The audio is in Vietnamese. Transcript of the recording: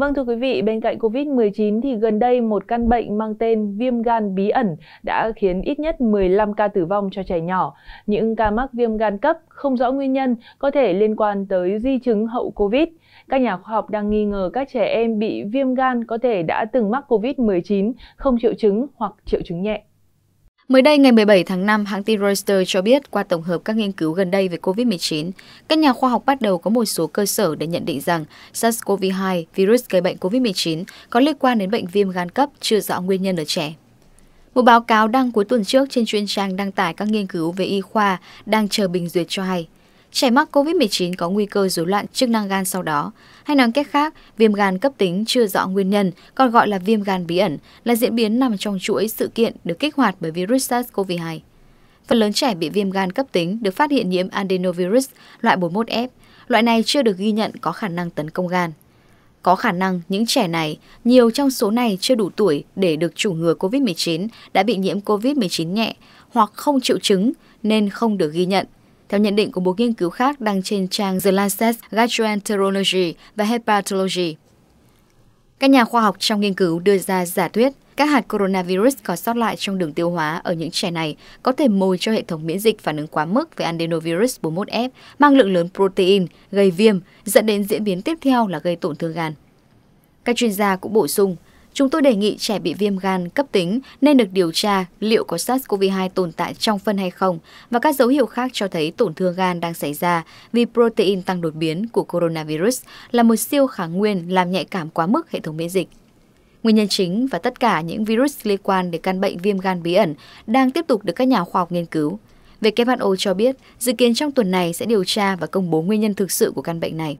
Vâng thưa quý vị, bên cạnh COVID-19 thì gần đây một căn bệnh mang tên viêm gan bí ẩn đã khiến ít nhất 15 ca tử vong cho trẻ nhỏ. Những ca mắc viêm gan cấp không rõ nguyên nhân có thể liên quan tới di chứng hậu COVID. Các nhà khoa học đang nghi ngờ các trẻ em bị viêm gan có thể đã từng mắc COVID-19 không triệu chứng hoặc triệu chứng nhẹ. Mới đây, ngày 17 tháng 5, hãng tin Reuters cho biết qua tổng hợp các nghiên cứu gần đây về COVID-19, các nhà khoa học bắt đầu có một số cơ sở để nhận định rằng SARS-CoV-2, virus gây bệnh COVID-19, có liên quan đến bệnh viêm gan cấp chưa rõ nguyên nhân ở trẻ. Một báo cáo đăng cuối tuần trước trên chuyên trang đăng tải các nghiên cứu về y khoa đang chờ bình duyệt cho hay – Trẻ mắc COVID-19 có nguy cơ rối loạn chức năng gan sau đó. Hay nói cách khác, viêm gan cấp tính chưa rõ nguyên nhân, còn gọi là viêm gan bí ẩn, là diễn biến nằm trong chuỗi sự kiện được kích hoạt bởi virus SARS-CoV-2. Phần lớn trẻ bị viêm gan cấp tính được phát hiện nhiễm adenovirus loại 41F. Loại này chưa được ghi nhận có khả năng tấn công gan. Có khả năng những trẻ này, nhiều trong số này chưa đủ tuổi để được chủng ngừa COVID-19 đã bị nhiễm COVID-19 nhẹ hoặc không triệu chứng nên không được ghi nhận theo nhận định của một nghiên cứu khác đăng trên trang The Lancet Gastroenterology và Hepatology, các nhà khoa học trong nghiên cứu đưa ra giả thuyết các hạt coronavirus còn sót lại trong đường tiêu hóa ở những trẻ này có thể mồi cho hệ thống miễn dịch phản ứng quá mức với adenovirus 41F mang lượng lớn protein, gây viêm, dẫn đến diễn biến tiếp theo là gây tổn thương gan. Các chuyên gia cũng bổ sung, Chúng tôi đề nghị trẻ bị viêm gan cấp tính nên được điều tra liệu có SARS-CoV-2 tồn tại trong phân hay không và các dấu hiệu khác cho thấy tổn thương gan đang xảy ra vì protein tăng đột biến của coronavirus là một siêu kháng nguyên làm nhạy cảm quá mức hệ thống miễn dịch. Nguyên nhân chính và tất cả những virus liên quan đến căn bệnh viêm gan bí ẩn đang tiếp tục được các nhà khoa học nghiên cứu. WHO cho biết dự kiến trong tuần này sẽ điều tra và công bố nguyên nhân thực sự của căn bệnh này.